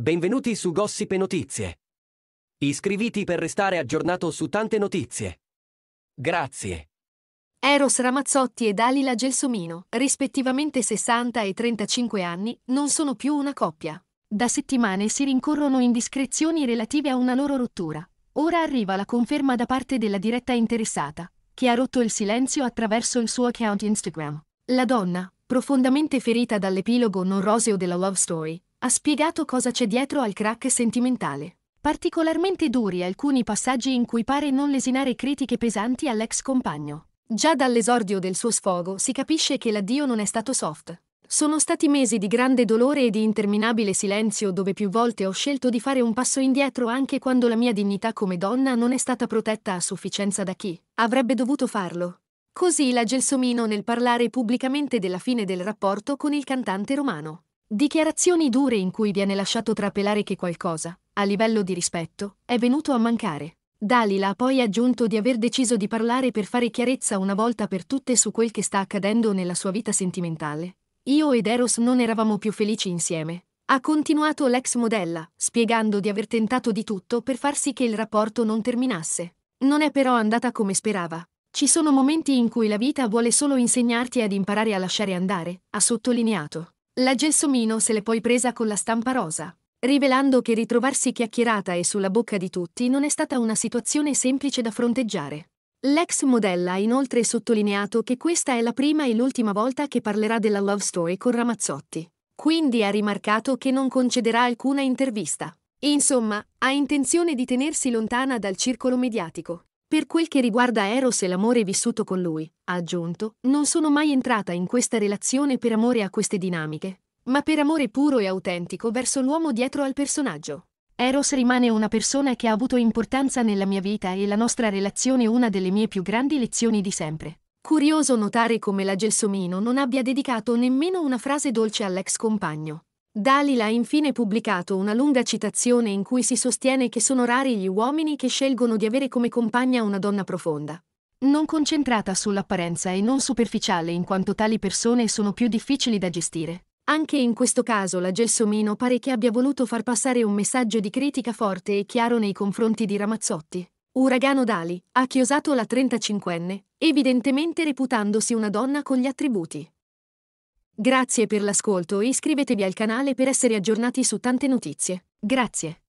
Benvenuti su Gossip e Notizie. Iscriviti per restare aggiornato su tante notizie. Grazie. Eros Ramazzotti e Dalila Gelsomino, rispettivamente 60 e 35 anni, non sono più una coppia. Da settimane si rincorrono indiscrezioni relative a una loro rottura. Ora arriva la conferma da parte della diretta interessata, che ha rotto il silenzio attraverso il suo account Instagram. La donna, profondamente ferita dall'epilogo non roseo della love story, ha spiegato cosa c'è dietro al crack sentimentale. Particolarmente duri alcuni passaggi in cui pare non lesinare critiche pesanti all'ex compagno. Già dall'esordio del suo sfogo si capisce che l'addio non è stato soft. Sono stati mesi di grande dolore e di interminabile silenzio dove più volte ho scelto di fare un passo indietro anche quando la mia dignità come donna non è stata protetta a sufficienza da chi avrebbe dovuto farlo. Così la Gelsomino nel parlare pubblicamente della fine del rapporto con il cantante romano. Dichiarazioni dure in cui viene lasciato trapelare che qualcosa, a livello di rispetto, è venuto a mancare. Dalila ha poi aggiunto di aver deciso di parlare per fare chiarezza una volta per tutte su quel che sta accadendo nella sua vita sentimentale. Io ed Eros non eravamo più felici insieme. Ha continuato l'ex modella, spiegando di aver tentato di tutto per far sì che il rapporto non terminasse. Non è però andata come sperava. Ci sono momenti in cui la vita vuole solo insegnarti ad imparare a lasciare andare, ha sottolineato. La Gelsomino se l'è poi presa con la stampa rosa, rivelando che ritrovarsi chiacchierata e sulla bocca di tutti non è stata una situazione semplice da fronteggiare. L'ex modella ha inoltre sottolineato che questa è la prima e l'ultima volta che parlerà della love story con Ramazzotti. Quindi ha rimarcato che non concederà alcuna intervista. Insomma, ha intenzione di tenersi lontana dal circolo mediatico. Per quel che riguarda Eros e l'amore vissuto con lui, ha aggiunto, non sono mai entrata in questa relazione per amore a queste dinamiche, ma per amore puro e autentico verso l'uomo dietro al personaggio. Eros rimane una persona che ha avuto importanza nella mia vita e la nostra relazione è una delle mie più grandi lezioni di sempre. Curioso notare come la Gelsomino non abbia dedicato nemmeno una frase dolce all'ex compagno. Dalila ha infine pubblicato una lunga citazione in cui si sostiene che sono rari gli uomini che scelgono di avere come compagna una donna profonda. Non concentrata sull'apparenza e non superficiale in quanto tali persone sono più difficili da gestire. Anche in questo caso la Gelsomino pare che abbia voluto far passare un messaggio di critica forte e chiaro nei confronti di Ramazzotti. Uragano Dali ha chiosato la 35enne, evidentemente reputandosi una donna con gli attributi. Grazie per l'ascolto e iscrivetevi al canale per essere aggiornati su tante notizie. Grazie.